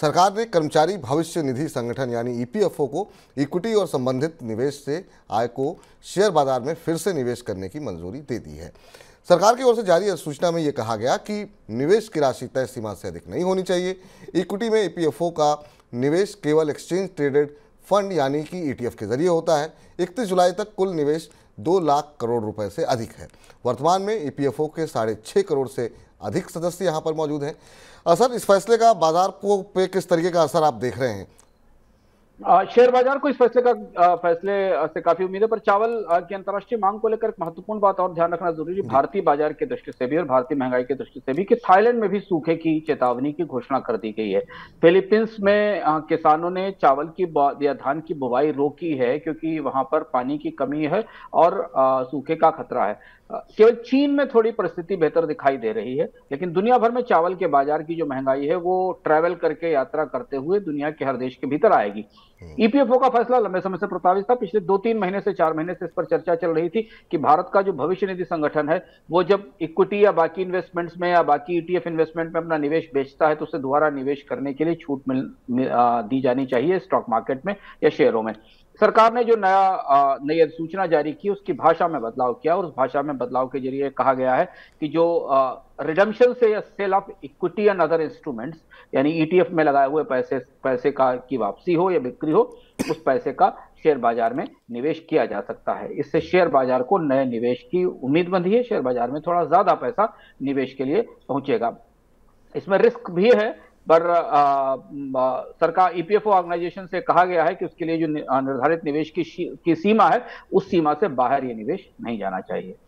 सरकार ने कर्मचारी भविष्य निधि संगठन यानी ईपीएफओ e को इक्विटी और संबंधित निवेश से आय को शेयर बाजार में फिर से निवेश करने की मंजूरी दे दी है सरकार की ओर से जारी अधिसूचना में यह कहा गया कि निवेश की राशि तय सीमा से अधिक नहीं होनी चाहिए इक्विटी में ईपीएफओ e का निवेश केवल एक्सचेंज ट्रेडेड फंड यानी कि ईटीएफ e के जरिए होता है इकतीस जुलाई तक कुल निवेश दो लाख करोड़ रुपए से अधिक है वर्तमान में ईपीएफओ e के साढ़े छः करोड़ से अधिक सदस्य यहाँ पर मौजूद हैं असर इस फैसले का बाजार को पे किस तरीके का असर आप देख रहे हैं शेयर बाजार को इस फैसले का फैसले से काफी उम्मीद है पर चावल की अंतर्राष्ट्रीय मांग को लेकर एक महत्वपूर्ण बात और ध्यान रखना जरूरी है भारतीय बाजार की दृष्टि से भी और भारतीय महंगाई की दृष्टि से भी कि थाईलैंड में भी सूखे की चेतावनी की घोषणा कर दी गई है फिलीपींस में किसानों ने चावल की या धान की बुवाई रोकी है क्योंकि वहां पर पानी की कमी है और सूखे का खतरा है केवल चीन में थोड़ी परिस्थिति बेहतर दिखाई दे रही है लेकिन दुनिया भर में चावल के बाजार की जो महंगाई है वो ट्रैवल करके यात्रा करते हुए दुनिया के हर देश के भीतर आएगी ईपीएफओ हम्म। e का फैसला लंबे समय से प्रस्तावित था पिछले दो तीन महीने से चार महीने से इस पर चर्चा चल रही थी कि भारत का जो भविष्य निधि संगठन है वो जब इक्विटी या बाकी इन्वेस्टमेंट्स में या बाकी ईटीएफ e इन्वेस्टमेंट में अपना निवेश बेचता है तो उसे दोबारा निवेश करने के लिए छूट मिल, दी जानी चाहिए स्टॉक मार्केट में या शेयरों में सरकार ने जो नया नई अधिसूचना जारी की उसकी भाषा में बदलाव किया और उस भाषा में बदलाव के जरिए कहा गया है कि जो रिडम्शन से या sale of equity and other instruments यानी ईटीएफ e में लगाए हुए पैसे पैसे का की वापसी हो या बिक्री हो उस पैसे का शेयर बाजार में निवेश किया जा सकता है इससे शेयर बाजार को नए निवेश की उम्मीद बंधी है शेयर बाजार में थोड़ा ज्यादा पैसा निवेश के लिए पहुंचेगा इसमें रिस्क भी है पर सरकार ईपीएफओ e ऑर्गेनाइजेशन से कहा गया है कि उसके लिए जो निर्धारित निवेश की, की सीमा है उस सीमा से बाहर ये निवेश नहीं जाना चाहिए